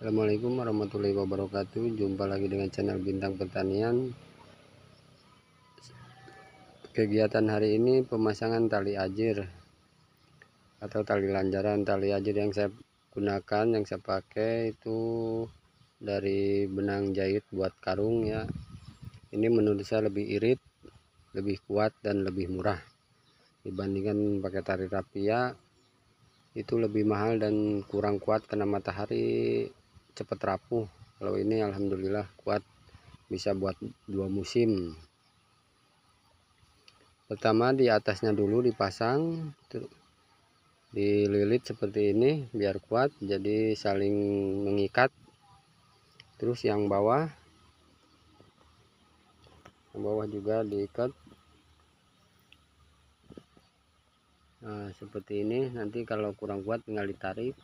Assalamualaikum warahmatullahi wabarakatuh jumpa lagi dengan channel bintang pertanian kegiatan hari ini pemasangan tali ajir atau tali lanjaran tali ajir yang saya gunakan yang saya pakai itu dari benang jahit buat karung ya ini menurut saya lebih irit lebih kuat dan lebih murah dibandingkan pakai tali rapia itu lebih mahal dan kurang kuat kena matahari cepat rapuh kalau ini alhamdulillah kuat bisa buat dua musim pertama di atasnya dulu dipasang dililit seperti ini biar kuat jadi saling mengikat terus yang bawah yang bawah juga diikat nah seperti ini nanti kalau kurang kuat tinggal ditarik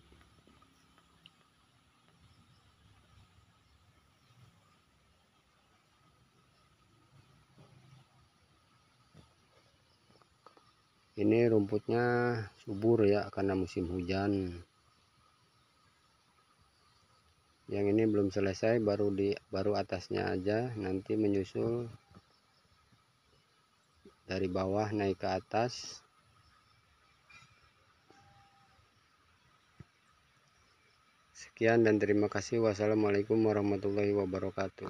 ini rumputnya subur ya karena musim hujan yang ini belum selesai baru di baru atasnya aja nanti menyusul dari bawah naik ke atas sekian dan terima kasih wassalamualaikum warahmatullahi wabarakatuh